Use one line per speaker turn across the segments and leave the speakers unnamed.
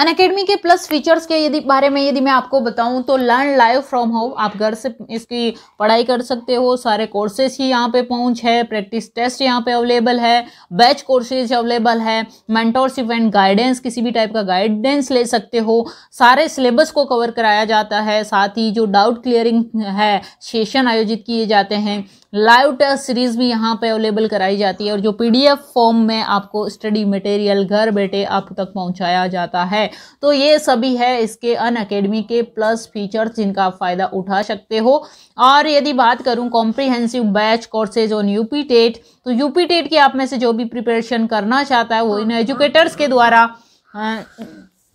अन Unacademy के features फीचर्स के यदि बारे में यदि मैं आपको बताऊं तो लर्न लाइव फ्रॉम होम आप घर से इसकी पढ़ाई कर सकते हो सारे कोर्सेज ही यहाँ पे पहुँच है प्रैक्टिस टेस्ट यहाँ पे अवेलेबल है बैच कोर्सेज अवेलेबल है मेंटोरशिप एंड गाइडेंस किसी भी टाइप का गाइडेंस ले सकते हो सारे सिलेबस को कवर कराया जाता है साथ ही जो डाउट क्लियरिंग है सेशन आयोजित किए जाते हैं लाइव टेस्ट सीरीज भी यहाँ पे अवेलेबल कराई जाती है और जो पीडीएफ फॉर्म में आपको स्टडी मटेरियल घर बैठे आप तक पहुँचाया जाता है तो ये सभी है इसके अन अकेडमी के प्लस फीचर्स जिनका आप फ़ायदा उठा सकते हो और यदि बात करूँ comprehensive batch courses on UP TET तो यूपी टेट की आप में से जो भी प्रिपरेशन करना चाहता है वो इन एजुकेटर्स हाँ, हाँ। के द्वारा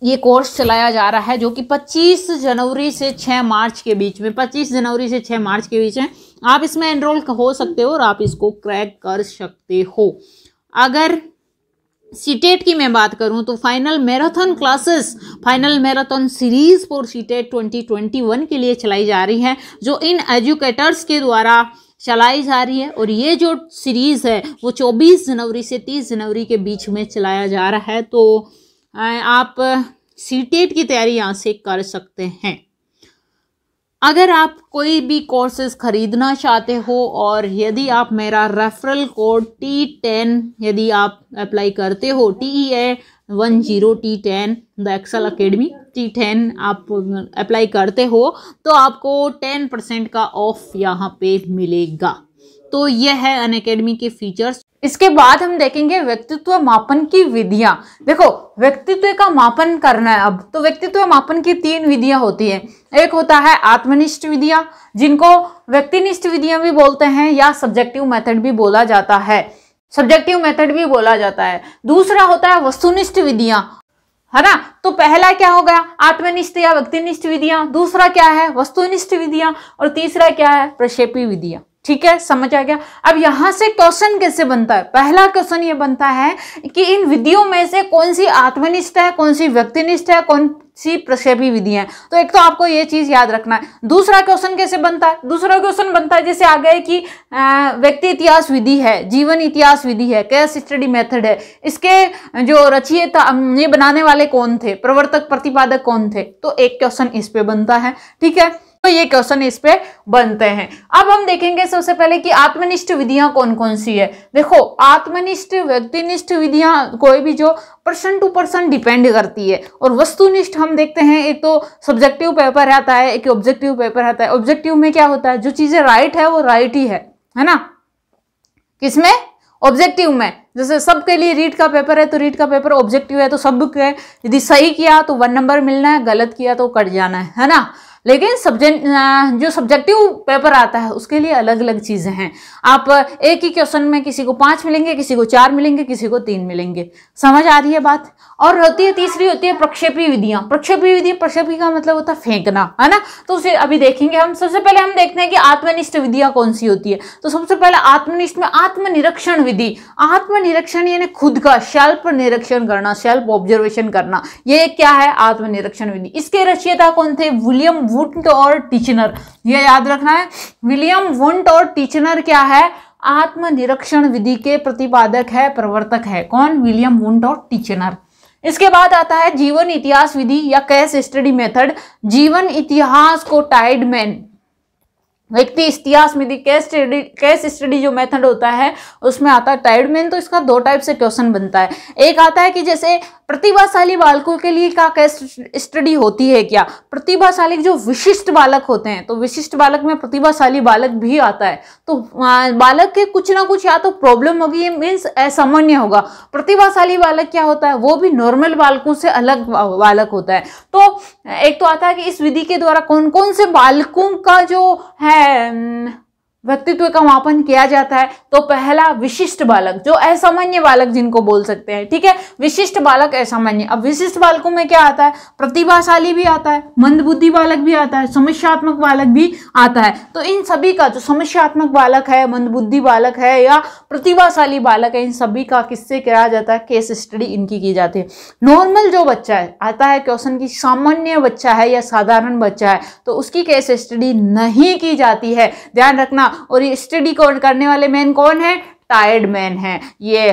ये कोर्स चलाया जा रहा है जो कि 25 जनवरी से 6 मार्च के बीच में 25 जनवरी से 6 मार्च के बीच में आप इसमें एनरोल हो सकते हो और आप इसको क्रैक कर सकते हो अगर सीटेट e की मैं बात करूं तो final marathon classes final marathon series for CTET 2021 के लिए चलाई जा रही है जो इन एजुकेटर्स के द्वारा चलाई जा रही है और ये जो सीरीज़ है वो 24 जनवरी से 30 जनवरी के बीच में चलाया जा रहा है तो आप सीटेट e की तैयारी यहाँ से कर सकते हैं अगर आप कोई भी कोर्सेज ख़रीदना चाहते हो और यदि आप मेरा रेफरल कोड टी टेन यदि आप अप्लाई करते हो T E A one zero T ten the Excel academy T ten आप अप्लाई करते हो तो आपको टेन परसेंट का ऑफ यहाँ पे मिलेगा तो यह है अन अकेडमी के फीचर्स इसके बाद हम देखेंगे व्यक्तित्व मापन की विधियां देखो व्यक्तित्व का मापन करना है अब तो व्यक्तित्व मापन की तीन विधियां होती है एक होता है आत्मनिष्ठ विधियां जिनको व्यक्तिनिष्ठ विधियां भी बोलते हैं या सब्जेक्टिव मेथड भी बोला जाता है सब्जेक्टिव मेथड भी बोला जाता है दूसरा होता है वस्तुनिष्ठ विधियां है ना तो पहला क्या हो गया आत्मनिष्ठ या व्यक्तिनिष्ठ विधियां दूसरा क्या है वस्तुनिष्ठ विधियां और तीसरा क्या है प्रक्षेपी विधियां ठीक है समझ आ गया अब यहां से क्वेश्चन कैसे बनता है पहला क्वेश्चन ये बनता है कि इन विधियों में से कौन सी आत्मनिष्ठ है कौन सी व्यक्तिनिष्ठ है कौन सी प्रक्षेपी विधि है तो एक तो आपको ये चीज याद रखना है दूसरा क्वेश्चन कैसे बनता है दूसरा क्वेश्चन बनता है जैसे आ गए कि व्यक्ति इतिहास विधि है जीवन इतिहास विधि है केस स्टडी मेथड है इसके जो रचियता ये बनाने वाले कौन थे प्रवर्तक प्रतिपादक कौन थे तो एक क्वेश्चन इस पे बनता है ठीक है तो ये क्वेश्चन इस पे बनते हैं अब हम देखेंगे सबसे पहले कि आत्मनिष्ठ विधियां कौन कौन सी है देखो आत्मनिष्ठ व्यक्तिनिष्ठ विधियां कोई भी जो पर्सन टू पर्सन डिपेंड करती है और वस्तुनिष्ठ हम देखते हैं एक तो सब्जेक्टिव पेपर आता है एक ऑब्जेक्टिव पेपर आता है ऑब्जेक्टिव में क्या होता है जो चीजें राइट है वो राइट ही है है ना किसमें ऑब्जेक्टिव में जैसे सबके लिए रीट का पेपर है तो रीट का पेपर ऑब्जेक्टिव है तो सब यदि सही किया तो वन नंबर मिलना है गलत किया तो कट जाना है है ना लेकिन सब्जेक्ट जो सब्जेक्टिव पेपर आता है उसके लिए अलग अलग चीज़ें हैं आप एक ही क्वेश्चन में किसी को पाँच मिलेंगे किसी को चार मिलेंगे किसी को तीन मिलेंगे समझ आ रही है बात और होती है तीसरी होती है प्रक्षेपी विधियां प्रक्षेपी विधि प्रक्षेपी का मतलब होता है फेंकना है ना तो उसे अभी देखेंगे हम सबसे पहले हम देखते हैं कि आत्मनिष्ठ विधियां कौन सी होती है तो सबसे पहले आत्मनिष्ठ में आत्मनिरीक्षण विधि आत्मनिरीक्षण यानी खुद का सेल्फ निरीक्षण करना सेल्फ ऑब्जर्वेशन करना ये क्या है आत्मनिरीक्षण विधि इसके रचयिता कौन थे विलियम वुंट और टीचनर यह याद रखना है विलियम वुंट और टीचनर क्या है आत्मनिरीक्षण विधि के प्रतिपादक है प्रवर्तक है कौन विलियम वुंट और टीचनर इसके बाद आता है जीवन इतिहास विधि या कैश स्टडी मेथड जीवन इतिहास को टाइड मैन व्यक्ति इतिहास में the case study case study जो मेथड होता है उसमें आता है टाइड मेन तो इसका दो टाइप से क्वेश्चन बनता है एक आता है कि जैसे प्रतिभाशाली बालकों के लिए क्या केस स्टडी होती है क्या प्रतिभाशाली जो विशिष्ट बालक होते हैं तो विशिष्ट बालक में प्रतिभाशाली बालक भी आता है तो बालक के कुछ ना कुछ या तो प्रॉब्लम होगी ये मीन्स असामान्य होगा प्रतिभाशाली बालक क्या होता है वो भी नॉर्मल बालकों से अलग बालक होता है तो एक तो आता है कि इस विधि के द्वारा कौन कौन से बालकों का जो है again. व्यक्तित्व का मापन किया जाता है तो पहला विशिष्ट बालक जो असामान्य बालक जिनको बोल सकते हैं ठीक है विशिष्ट बालक असामान्य अब विशिष्ट बालकों में क्या आता है प्रतिभाशाली भी आता है मंदबुद्धि बालक भी आता है समस्यात्मक बालक भी आता है तो इन सभी का जो समस्यात्मक बालक है मंदबुद्धि बालक है या प्रतिभाशाली बालक है इन सभी का किससे कराया जाता है केस स्टडी इनकी की जाती है नॉर्मल जो बच्चा है आता है क्वेश्चन की सामान्य बच्चा है या साधारण बच्चा है तो उसकी केस स्टडी नहीं की जाती है ध्यान रखना और ये स्टडी कौन करने वाले मैन कौन है टायर्ड मैन है ये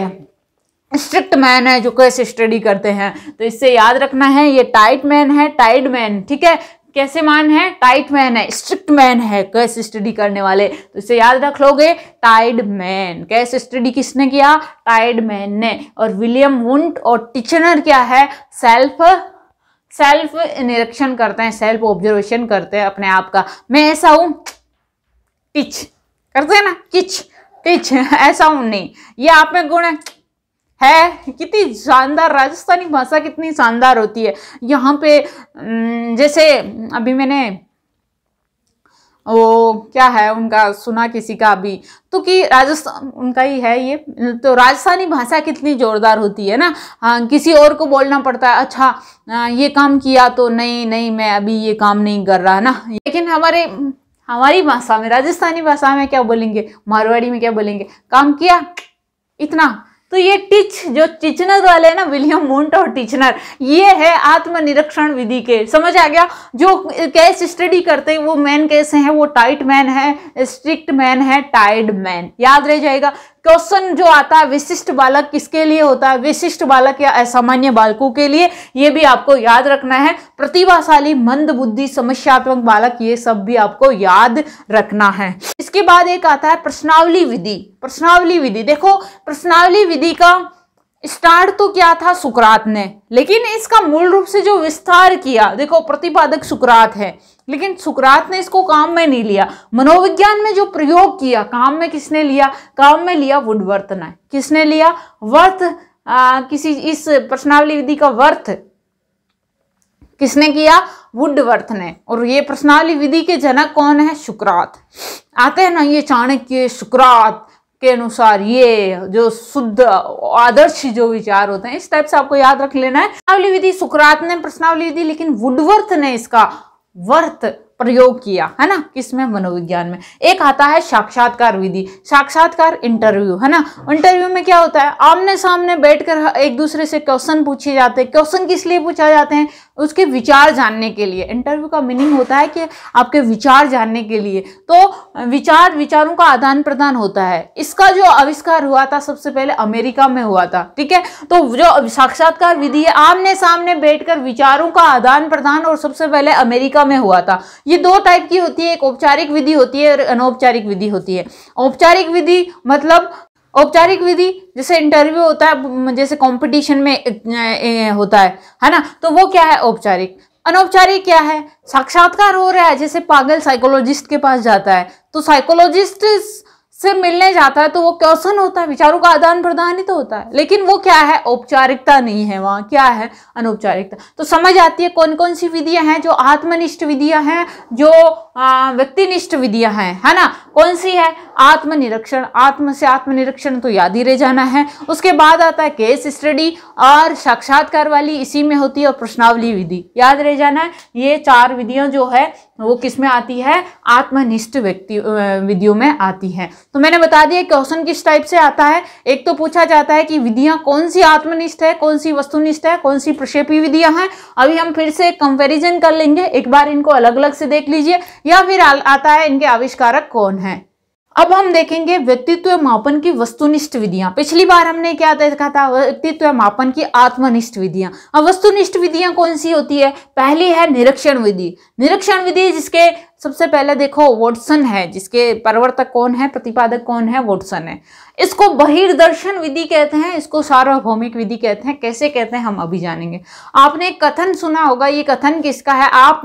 स्ट्रिक्ट मैन है जो कैसे स्टडी करते हैं तो इससे याद रखना है ये टाइट मैन है टाइड मैन ठीक है कैसे मान है टाइट मैन है स्ट्रिक्ट मैन है कैसे स्टडी करने वाले तो इसे याद रख लोगे टाइड मैन कैसे स्टडी किसने किया टाइड मैन ने और विलियम वुंट और टिचनर क्या है सेल्फ सेल्फ निरीक्षण करते हैं सेल्फ ऑब्जर्वेशन करते हैं अपने आप का मैं ऐसा हूँ टिच करते हैं ना किच किच ऐसा नहीं ये आप में गुण है है कितनी शानदार राजस्थानी भाषा कितनी शानदार होती है यहाँ पे जैसे अभी मैंने वो क्या है उनका सुना किसी का अभी तो कि राजस्थान उनका ही है ये तो राजस्थानी भाषा कितनी ज़ोरदार होती है ना आ, हाँ, किसी और को बोलना पड़ता है अच्छा आ, ये काम किया तो नहीं नहीं मैं अभी ये काम नहीं कर रहा ना लेकिन हमारे हमारी भाषा में राजस्थानी भाषा में क्या बोलेंगे मारवाड़ी में क्या बोलेंगे काम किया इतना तो ये टिच जो टिचनर वाले हैं ना विलियम मोन्ट और टिचनर ये है आत्मनिरीक्षण विधि के समझ आ गया जो केस स्टडी करते हैं वो मैन कैसे हैं वो टाइट मैन है स्ट्रिक्ट मैन है टाइड मैन याद रह जाएगा क्वेश्चन जो आता है विशिष्ट बालक किसके लिए होता है विशिष्ट बालक या असामान्य बालकों के लिए ये भी आपको याद रखना है प्रतिभाशाली मंद बुद्धि समस्यात्मक बालक ये सब भी आपको याद रखना है इसके बाद एक आता है प्रश्नावली विधि प्रश्नावली विधि देखो प्रश्नावली विधि का स्टार्ट तो क्या था सुकरात ने लेकिन इसका मूल रूप से जो विस्तार किया देखो प्रतिपादक सुकरात है लेकिन सुकरात ने इसको काम में नहीं लिया मनोविज्ञान में जो प्रयोग किया काम में किसने लिया काम में लिया ने किसने लिया वर्थ आ, किसी इस प्रश्नावली विधि का वर्थ किसने किया वुडवर्थ ने और ये प्रश्नावली विधि के जनक कौन है सुकरात आते हैं ना ये चाणक्य सुकरात के अनुसार ये जो शुद्ध आदर्श जो विचार होते हैं इस टाइप से आपको याद रख लेना है प्रश्नावली विधि सुकरात ने प्रश्नावली विधि लेकिन वुडवर्थ ने इसका वर्त प्रयोग किया है ना किसमें मनोविज्ञान में एक आता है साक्षात्कार विधि साक्षात्कार इंटरव्यू है ना इंटरव्यू में क्या होता है आमने सामने बैठकर एक दूसरे से क्वेश्चन पूछे जाते हैं क्वेश्चन किस लिए पूछा जाते हैं उसके विचार जानने के लिए इंटरव्यू का मीनिंग होता है कि आपके विचार जानने के लिए तो विचार विचारों का आदान प्रदान होता है इसका जो आविष्कार हुआ था सबसे पहले अमेरिका में हुआ था ठीक है तो जो साक्षात्कार विधि है आमने सामने बैठकर विचारों का आदान प्रदान और सबसे पहले अमेरिका में हुआ था ये दो टाइप की होती है एक औपचारिक विधि होती है और अनौपचारिक विधि होती है औपचारिक विधि मतलब औपचारिक विधि जैसे इंटरव्यू होता है जैसे कंपटीशन में होता है है ना तो वो क्या है औपचारिक अनौपचारिक क्या है साक्षात्कार हो रहा है जैसे पागल साइकोलॉजिस्ट के पास जाता है तो साइकोलॉजिस्ट से मिलने जाता है तो वो क्वेश्चन होता है विचारों का आदान प्रदान ही तो होता है लेकिन वो क्या है औपचारिकता नहीं है वहाँ क्या है अनौपचारिकता तो समझ आती है कौन कौन सी विधियाँ हैं जो आत्मनिष्ठ विधियाँ हैं जो व्यक्तिनिष्ठ विधियाँ हैं है ना कौन सी है आत्मनिरीक्षण आत्म से आत्मनिरीक्षण तो याद ही रह जाना है उसके बाद आता है केस स्टडी और साक्षात्कार वाली इसी में होती है और प्रश्नावली विधि याद रह जाना है ये चार विधियाँ जो है वो किस में आती है आत्मनिष्ठ व्यक्ति विधियों में आती है तो मैंने बता दिया क्वेश्चन किस टाइप से आता है एक तो पूछा जाता है कि विधियां कौन सी आत्मनिष्ठ है कौन सी वस्तुनिष्ठ है कौन सी प्रक्षेपी विधियां हैं अभी हम फिर से कंपेरिजन कर लेंगे एक बार इनको अलग अलग से देख लीजिए या फिर आता है इनके आविष्कारक कौन है अब हम देखेंगे व्यक्तित्व मापन की वस्तुनिष्ठ विधियां पिछली बार हमने क्या देखा था व्यक्तित्व मापन की आत्मनिष्ठ विधियां अब वस्तुनिष्ठ विधियां कौन सी होती है पहली है निरीक्षण विधि निरीक्षण विधि जिसके सबसे पहले देखो वोटसन है जिसके प्रवर्तक कौन है प्रतिपादक कौन है वोटसन है इसको बहिर्दर्शन विधि कहते हैं इसको सार्वभौमिक विधि कहते हैं कैसे कहते हैं हम अभी जानेंगे आपने कथन सुना होगा ये कथन किसका है आप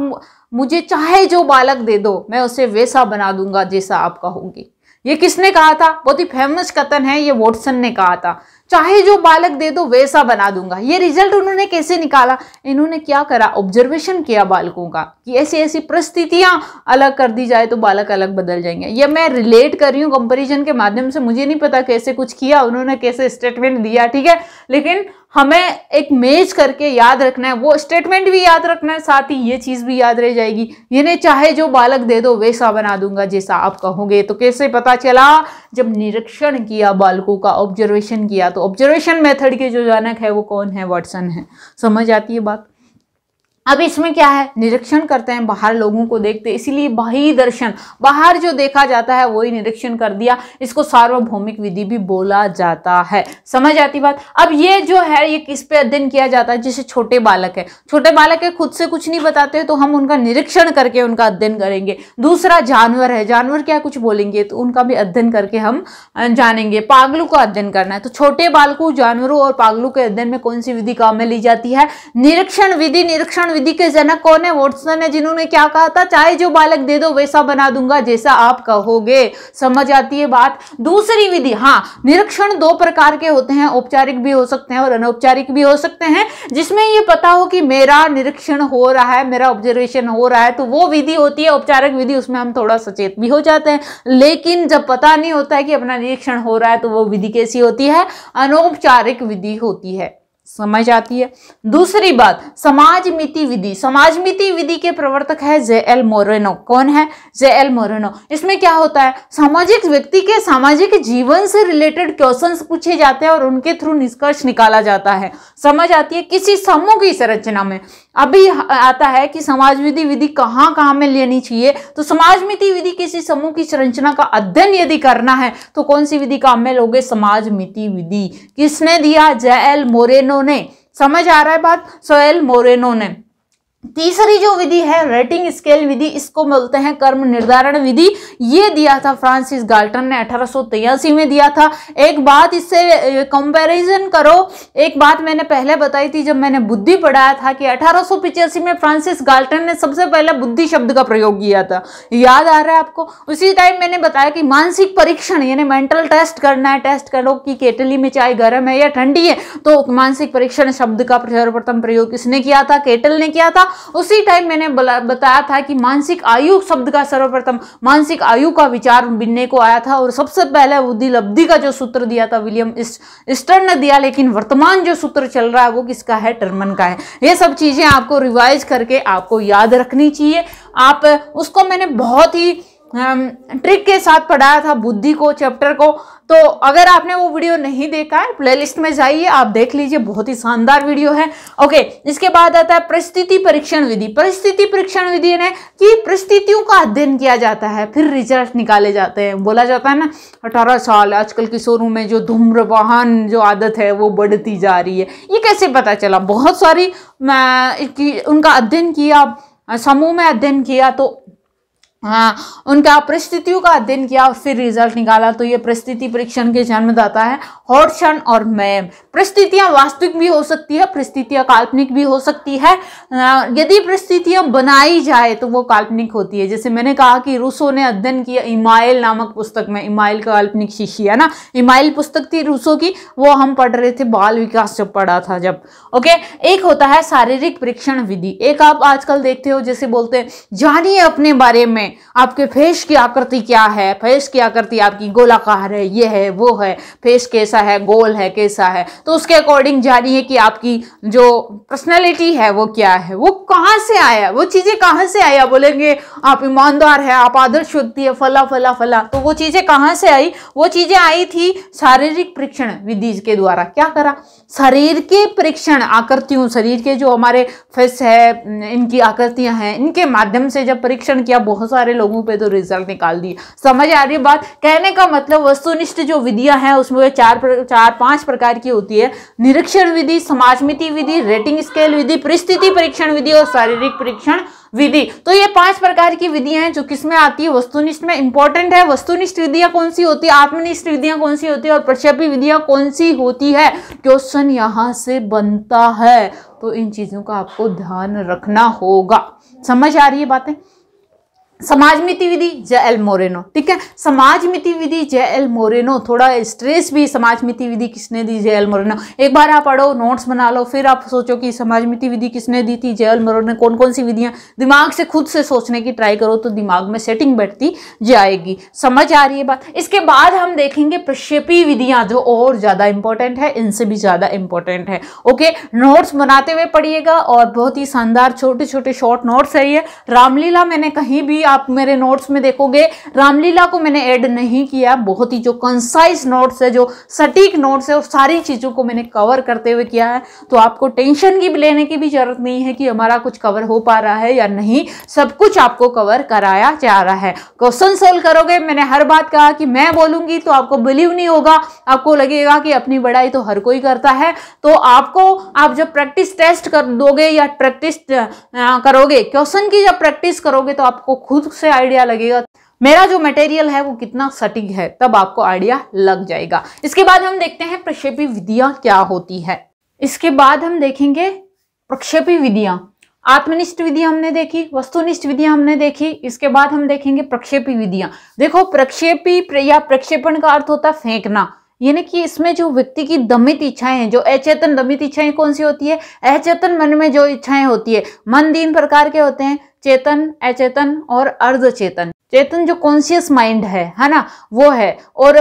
मुझे चाहे जो बालक दे दो मैं उसे वैसा बना दूंगा जैसा आप कहोगे ये किसने कहा था बहुत ही फेमस कथन है ये वोटसन ने कहा था चाहे जो बालक दे दो वैसा बना दूंगा ये रिजल्ट उन्होंने कैसे निकाला इन्होंने क्या करा ऑब्जर्वेशन किया बालकों का कि ऐसी ऐसी परिस्थितियां अलग कर दी जाए तो बालक अलग बदल जाएंगे ये मैं रिलेट कर रही हूँ कंपेरिजन के माध्यम से मुझे नहीं पता कैसे कुछ किया उन्होंने कैसे स्टेटमेंट दिया ठीक है लेकिन हमें एक मेज करके याद रखना है वो स्टेटमेंट भी याद रखना है साथ ही ये चीज़ भी याद रह जाएगी यानी चाहे जो बालक दे दो वैसा बना दूंगा जैसा आप कहोगे तो कैसे पता चला जब निरीक्षण किया बालकों का ऑब्जर्वेशन किया तो ऑब्जर्वेशन मेथड के जो जनक है वो कौन है वाटसन है समझ आती है बात अब इसमें क्या है निरीक्षण करते हैं बाहर लोगों को देखते इसीलिए बाही दर्शन बाहर जो देखा जाता है वही निरीक्षण कर दिया इसको सार्वभौमिक विधि भी बोला जाता है समझ आती बात अब ये जो है ये किस पे अध्ययन किया जाता है जैसे छोटे बालक है छोटे बालक है खुद से कुछ नहीं बताते तो हम उनका निरीक्षण करके उनका अध्ययन करेंगे दूसरा जानवर है जानवर क्या कुछ बोलेंगे तो उनका भी अध्ययन करके हम जानेंगे पागलों का अध्ययन करना है तो छोटे बालकों जानवरों और पागलों के अध्ययन में कौन सी विधि काम में ली जाती है निरीक्षण विधि निरीक्षण विधि के जनक कौन है वोट्सन है जिन्होंने क्या कहा था चाहे जो बालक दे दो वैसा बना दूंगा जैसा आप कहोगे समझ आती है बात दूसरी विधि हाँ निरीक्षण दो प्रकार के होते हैं औपचारिक भी हो सकते हैं और अनौपचारिक भी हो सकते हैं जिसमें ये पता हो कि मेरा निरीक्षण हो रहा है मेरा ऑब्जर्वेशन हो रहा है तो वो विधि होती है औपचारिक विधि उसमें हम थोड़ा सचेत भी हो जाते हैं लेकिन जब पता नहीं होता है कि अपना निरीक्षण हो रहा है तो वो विधि कैसी होती है अनौपचारिक विधि होती है समझ आती है दूसरी बात समाज मिति विधि समाज मिति विधि के प्रवर्तक है जे एल मोरेनो कौन है जे एल मोरेनो इसमें क्या होता है सामाजिक व्यक्ति के सामाजिक जीवन से रिलेटेड क्वेश्चन पूछे जाते हैं और उनके थ्रू निष्कर्ष निकाला जाता है समझ आती है किसी समूह की संरचना में अभी आता है कि समाजविधि विधि कहाँ कहाँ में लेनी चाहिए तो समाजमिति विधि किसी समूह की संरचना का अध्ययन यदि करना है तो कौन सी विधि का लोगे समाज समाजमिति विधि किसने दिया जय एल मोरेनो ने समझ आ रहा है बात सोएल मोरेनो ने तीसरी जो विधि है रेटिंग स्केल विधि इसको बोलते हैं कर्म निर्धारण विधि ये दिया था फ्रांसिस गाल्टन ने अठारह में दिया था एक बात इससे कंपैरिजन करो एक बात मैंने पहले बताई थी जब मैंने बुद्धि पढ़ाया था कि अठारह में फ्रांसिस गाल्टन ने सबसे पहले बुद्धि शब्द का प्रयोग किया था याद आ रहा है आपको उसी टाइम मैंने बताया कि मानसिक परीक्षण यानी मेंटल टेस्ट करना है टेस्ट करो कि केटली में चाय गर्म है या ठंडी है तो मानसिक परीक्षण शब्द का सर्वप्रथम प्रयोग किसने किया था केटल ने किया था उसी टाइम मैंने बताया था कि मानसिक आयु शब्द का सर्वप्रथम मानसिक आयु का विचार बिन्ने को आया था और सबसे पहले बुद्धि लब्धि का जो सूत्र दिया था विलियम स्टर्न ने दिया लेकिन वर्तमान जो सूत्र चल रहा है वो किसका है टर्मन का है ये सब चीज़ें आपको रिवाइज करके आपको याद रखनी चाहिए आप उसको मैंने बहुत ही ट्रिक के साथ पढ़ाया था बुद्धि को चैप्टर को तो अगर आपने वो वीडियो नहीं देखा है प्लेलिस्ट में जाइए आप देख लीजिए बहुत ही शानदार वीडियो है ओके इसके बाद आता है परिस्थिति परीक्षण विधि परिस्थिति परीक्षण विधि ने कि परिस्थितियों का अध्ययन किया जाता है फिर रिजल्ट निकाले जाते हैं बोला जाता है ना अठारह साल आजकल किशोरों में जो धूम्रवाहन जो आदत है वो बढ़ती जा रही है ये कैसे पता चला बहुत सारी उनका अध्ययन किया समूह में अध्ययन किया तो हाँ उनका परिस्थितियों का अध्ययन किया और फिर रिजल्ट निकाला तो ये परिस्थिति परीक्षण के जन्मदाता है क्षण और मैम परिस्थितियां वास्तविक भी हो सकती है परिस्थितियां काल्पनिक भी हो सकती है यदि परिस्थितियां बनाई जाए तो वो काल्पनिक होती है जैसे मैंने कहा कि रूसो ने अध्ययन किया इमाइल नामक पुस्तक में इमाइल का काल्पनिक शिशी है ना इमाइल पुस्तक थी रूसो की वो हम पढ़ रहे थे बाल विकास जब पढ़ा था जब ओके एक होता है शारीरिक परीक्षण विधि एक आप आजकल देखते हो जैसे बोलते हैं जानिए अपने बारे में हैं आपके फेस की आकृति क्या है फेस की आकृति आपकी गोलाकार है ये है वो है फेस कैसा है गोल है कैसा है तो उसके अकॉर्डिंग जानिए कि आपकी जो पर्सनैलिटी है वो क्या है वो कहाँ से आया वो चीज़ें कहाँ से आया बोलेंगे आप ईमानदार है आप आदर्श व्यक्ति है फला फला फला तो वो चीज़ें कहाँ से आई वो चीज़ें आई थी शारीरिक परीक्षण विधि के द्वारा क्या करा शरीर के परीक्षण आकृतियों शरीर के जो हमारे फेस है इनकी आकृतियां हैं इनके माध्यम से जब परीक्षण किया बहुत सारे सारे लोगों पे तो रिजल्ट निकाल दिए समझ आ रही है बात कहने का मतलब वस्तुनिष्ठ जो विधियां हैं उसमें वे चार प्र, चार पांच प्रकार की होती है निरीक्षण विधि समाजमिति विधि रेटिंग स्केल विधि परिस्थिति परीक्षण विधि और शारीरिक परीक्षण विधि तो ये पांच प्रकार की विधियां हैं जो किसमें आती है वस्तुनिष्ठ में इंपॉर्टेंट है वस्तुनिष्ठ विधियां कौन सी होती है आत्मनिष्ठ विधियां कौन सी होती है और प्रक्षेपी विधियां कौन सी होती है क्वेश्चन यहां से बनता है तो इन चीजों का आपको ध्यान रखना होगा समझ आ रही है बातें समाज मिति विधि जय एल मोरेनो ठीक है समाज मिति विधि जय एल मोरेनो थोड़ा स्ट्रेस भी समाज मिति विधि किसने दी जय एल मोरेनो एक बार आप पढ़ो नोट्स बना लो फिर आप सोचो कि समाज मिति विधि किसने दी थी जय एल मोरेनो कौन कौन सी विधियां दिमाग से खुद से सोचने की ट्राई करो तो दिमाग में सेटिंग बैठती जाएगी समझ आ रही है बात इसके बाद हम देखेंगे प्रक्षेपी विधियाँ जो और ज़्यादा इंपॉर्टेंट है इनसे भी ज़्यादा इंपॉर्टेंट है ओके नोट्स बनाते हुए पढ़िएगा और बहुत ही शानदार छोटे छोटे शॉर्ट नोट्स है ये रामलीला मैंने कहीं भी आप मेरे नोट्स में देखोगे रामलीला को मैंने ऐड नहीं किया बहुत ही जो कंसाइज नोट्स है जो सटीक नोट्स है और सारी चीज़ों को मैंने कवर करते हुए किया है तो आपको टेंशन की लेने की भी ज़रूरत नहीं है कि हमारा कुछ कवर हो पा रहा है या नहीं सब कुछ आपको कवर कराया जा रहा है क्वेश्चन सोल्व करोगे मैंने हर बात कहा कि मैं बोलूंगी तो आपको बिलीव नहीं होगा आपको लगेगा कि अपनी बड़ाई तो हर कोई करता है तो आपको आप जब प्रैक्टिस टेस्ट कर दोगे या प्रैक्टिस करोगे क्वेश्चन की जब प्रैक्टिस करोगे तो आपको खुद खुद से आइडिया लगेगा मेरा जो मटेरियल है वो कितना सटीक है तब आपको आइडिया लग जाएगा इसके बाद हम देखते हैं प्रक्षेपी विधियां क्या होती है इसके बाद हम देखेंगे प्रक्षेपी विधियां आत्मनिष्ठ विधि हमने देखी वस्तुनिष्ठ विधि हमने देखी इसके बाद हम देखेंगे प्रक्षेपी विधियां देखो प्रक्षेपी या प्रक्षेपण का अर्थ होता है फेंकना यानी कि इसमें जो व्यक्ति की दमित इच्छाएं हैं जो अचेतन दमित इच्छाएं कौन सी होती है अचेतन मन में जो इच्छाएं होती है मन तीन प्रकार के होते हैं चेतन अचेतन और अर्ध चेतन चेतन जो कॉन्शियस माइंड है है ना वो है और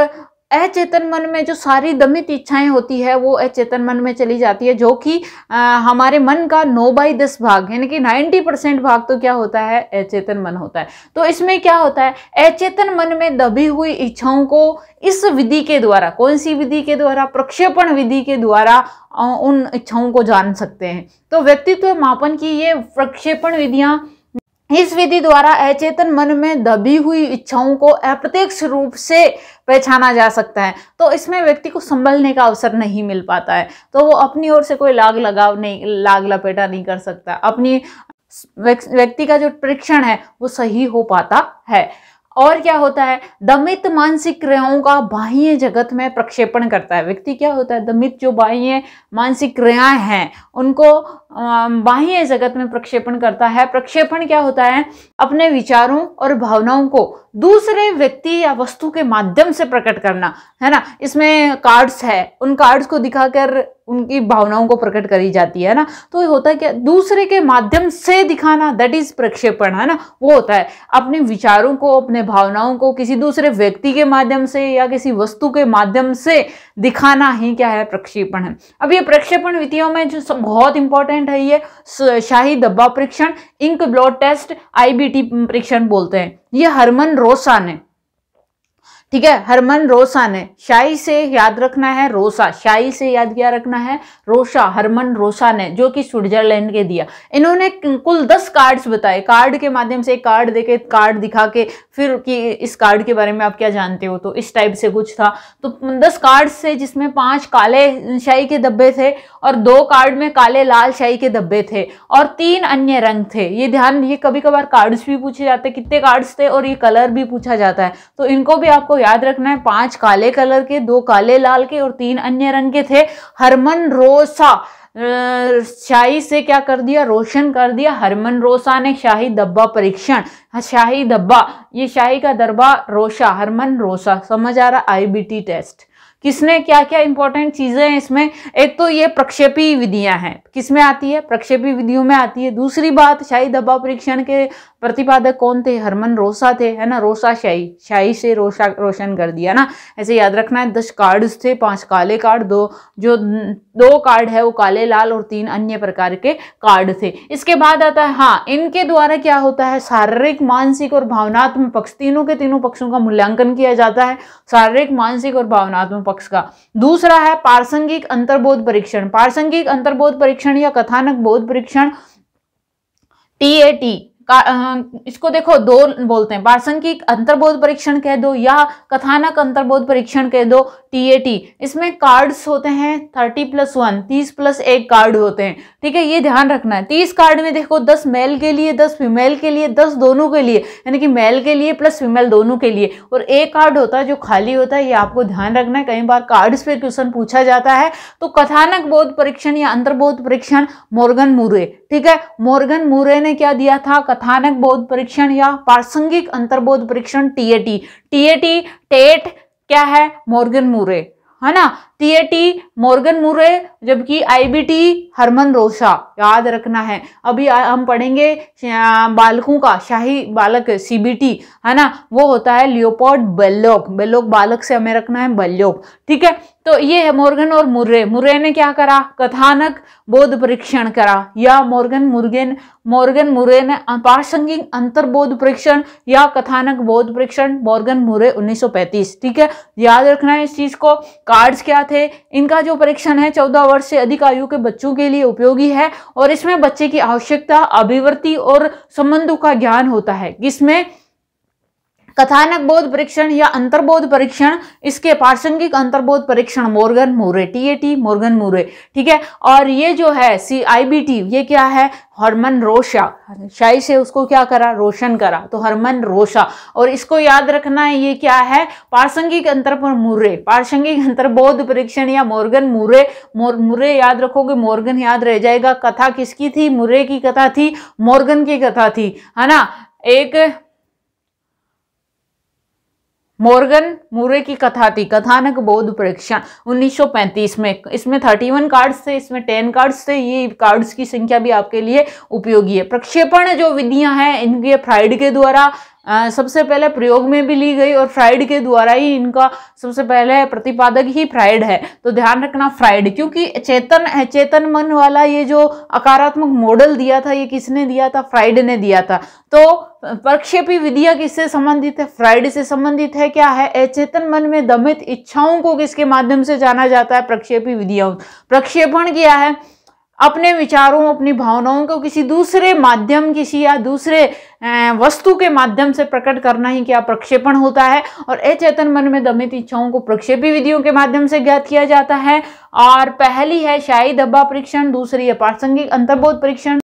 अचेतन मन में जो सारी दमित इच्छाएं होती है वो अचेतन मन में चली जाती है जो कि हमारे मन का नौ बाई दस भाग यानी कि नाइन्टी परसेंट भाग तो क्या होता है अचेतन मन होता है तो इसमें क्या होता है अचेतन मन में दबी हुई इच्छाओं को इस विधि के द्वारा कौन सी विधि के द्वारा प्रक्षेपण विधि के द्वारा उन इच्छाओं को जान सकते हैं तो व्यक्तित्व मापन की ये प्रक्षेपण विधियाँ इस विधि द्वारा अचेतन मन में दबी हुई इच्छाओं को अप्रत्यक्ष रूप से पहचाना जा सकता है तो इसमें व्यक्ति को संभलने का अवसर नहीं मिल पाता है तो वो अपनी ओर से कोई लाग लगाव नहीं लाग लपेटा नहीं कर सकता अपनी व्यक्ति का जो परीक्षण है वो सही हो पाता है और क्या होता है दमित मानसिक क्रियाओं का बाह्य जगत में प्रक्षेपण करता है व्यक्ति क्या होता है दमित जो बाह्य मानसिक क्रियाएं हैं उनको बाह्य जगत में प्रक्षेपण करता है प्रक्षेपण क्या होता है अपने विचारों और भावनाओं को दूसरे व्यक्ति या वस्तु के माध्यम से प्रकट करना है ना इसमें कार्ड्स है उन कार्ड्स को दिखाकर उनकी भावनाओं को प्रकट करी जाती है ना तो होता है क्या दूसरे के माध्यम से दिखाना दैट इज प्रक्षेपण है ना वो होता है अपने विचारों को अपने भावनाओं को किसी दूसरे व्यक्ति के माध्यम से या किसी वस्तु के माध्यम से दिखाना ही क्या है प्रक्षेपण है अब ये प्रक्षेपण विधियों में जो बहुत इंपॉर्टेंट है ये शाही दब्बा परीक्षण इंक ब्लॉड टेस्ट आई परीक्षण बोलते हैं ये हरमन रोसा ने ठीक है हरमन रोसा ने शाही से याद रखना है रोसा शाही से याद क्या रखना है रोसा हरमन रोसा ने जो कि स्विट्जरलैंड के दिया इन्होंने कुल दस कार्ड्स बताए कार्ड के माध्यम से कार्ड देके कार्ड दिखा के फिर कि इस कार्ड के बारे में आप क्या जानते हो तो इस टाइप से कुछ था तो दस कार्ड से जिसमें पांच काले शाही के धब्बे थे और दो कार्ड में काले लाल शाही के धब्बे थे और तीन अन्य रंग थे ये ध्यान ये कभी कभार कार्ड्स भी पूछे जाते कितने कार्ड्स थे और ये कलर भी पूछा जाता है तो इनको भी आपको याद रखना है पांच काले कलर के दो काले लाल के और तीन अन्य रंग के थे हरमन रोसा शाही से क्या कर दिया रोशन कर दिया हरमन रोसा ने शाही दब्बा परीक्षण हाँ, शाही दब्बा ये शाही का दरबा रोशा हरमन रोसा समझ आ रहा आईबीटी टेस्ट किसने क्या क्या इंपॉर्टेंट चीज़ें हैं इसमें एक तो ये प्रक्षेपी विधियां हैं किसमें आती है प्रक्षेपी विधियों में आती है दूसरी बात शाही दबाव परीक्षण के प्रतिपादक कौन थे हरमन रोसा थे है ना रोसा शाही शाही से रोशा रोशन कर दिया ना ऐसे याद रखना है दस कार्ड्स थे पांच काले कार्ड दो जो दो कार्ड है वो काले लाल और तीन अन्य प्रकार के कार्ड थे इसके बाद आता है हाँ इनके द्वारा क्या होता है शारीरिक मानसिक और भावनात्मक पक्ष तीनों के तीनों पक्षों का मूल्यांकन किया जाता है शारीरिक मानसिक और भावनात्मक पक्ष का दूसरा है पारसंगिक अंतर्बोध परीक्षण पारसंगिक अंतर्बोध परीक्षण या कथानक बोध परीक्षण टी ए टी इसको देखो दो बोलते हैं पार्संकिक अंतर्बोध परीक्षण कह दो या कथानक अंतर्बोध परीक्षण कह दो टीएटी इसमें कार्ड्स होते हैं थर्टी प्लस वन तीस प्लस एक कार्ड होते हैं ठीक है ये ध्यान रखना है तीस कार्ड में देखो दस मेल के लिए दस फीमेल के लिए दस दोनों के लिए यानी कि मेल के लिए प्लस फीमेल दोनों के लिए और एक कार्ड होता है जो खाली होता है ये आपको ध्यान रखना है कई बार कार्ड्स पे क्वेश्चन पूछा जाता है तो कथानक बोध परीक्षण या अंतर्बोध परीक्षण मोर्गन मूरे ठीक है मोर्गन मूरे ने क्या दिया था कथानक बोध परीक्षण या प्रासंगिक अंतर्बोध परीक्षण टीएटी टीएटी टेट क्या है मोर्गन मूरे है ना टीएटी मॉर्गन मुरे जबकि आईबीटी हरमन रोशा याद रखना है अभी हम पढ़ेंगे बालकों का शाही बालक सीबीटी है ना वो होता है लियोपोर्ड बेल्लोक बेल्लोक बालक से हमें रखना है बेल्लोक ठीक है तो ये है मॉर्गन और मुर्रे मुर्रे ने क्या करा कथानक बोध परीक्षण करा या मॉर्गन मुर्गेन मॉर्गन मुर्रे ने प्रासंगिक अंतर्बोध परीक्षण या कथानक बोध परीक्षण मॉर्गन मुर्रे 1935 ठीक है याद रखना है इस चीज को कार्ड्स क्या है इनका जो परीक्षण है चौदह वर्ष से अधिक आयु के बच्चों के लिए उपयोगी है और इसमें बच्चे की आवश्यकता अभिवृत्ति और संबंधों का ज्ञान होता है किसमें कथानक बोध परीक्षण या अंतर्बोध परीक्षण इसके प्रासंगिक अंतर्बोध परीक्षण Morgan Murray TAT Morgan Murray ठीक है और ये जो है सी ये क्या है हरमन रोशा शाही से उसको क्या करा रोशन करा तो हरमन रोशा और इसको याद रखना है ये क्या है प्रासंगिक अंतर पर मुर्रे पार्संगिक अंतर्बोध परीक्षण या मोर्गन मुर्रे मोर मुर्रे याद रखोगे मोर्गन याद रह जाएगा कथा किसकी थी मुर्रे की कथा थी मोर्गन की कथा थी है ना एक मॉर्गन मूरे की कथा थी कथानक बौद्ध परीक्षण 1935 में इसमें 31 कार्ड्स थे इसमें 10 कार्ड्स थे ये कार्ड्स की संख्या भी आपके लिए उपयोगी है प्रक्षेपण जो विधियां हैं इनके फ्राइड के द्वारा आ, सबसे पहले प्रयोग में भी ली गई और फ्राइड के द्वारा ही इनका सबसे पहले प्रतिपादक ही फ्राइड है तो ध्यान रखना फ्राइड क्योंकि चेतन चेतन मन वाला ये जो अकारात्मक मॉडल दिया था ये किसने दिया था फ्राइड ने दिया था तो प्रक्षेपी विधिया किससे संबंधित है फ्राइड से संबंधित है क्या है अचेतन मन में दमित इच्छाओं को किसके माध्यम से जाना जाता है प्रक्षेपी विधिया प्रक्षेपण किया है अपने विचारों अपनी भावनाओं को किसी दूसरे माध्यम किसी या दूसरे वस्तु के माध्यम से प्रकट करना ही क्या प्रक्षेपण होता है और अचेतन मन में दमित इच्छाओं को प्रक्षेपी विधियों के माध्यम से ज्ञात किया जाता है और पहली है शाही धब्बा परीक्षण दूसरी है प्रासंगिक अंतर्बोध परीक्षण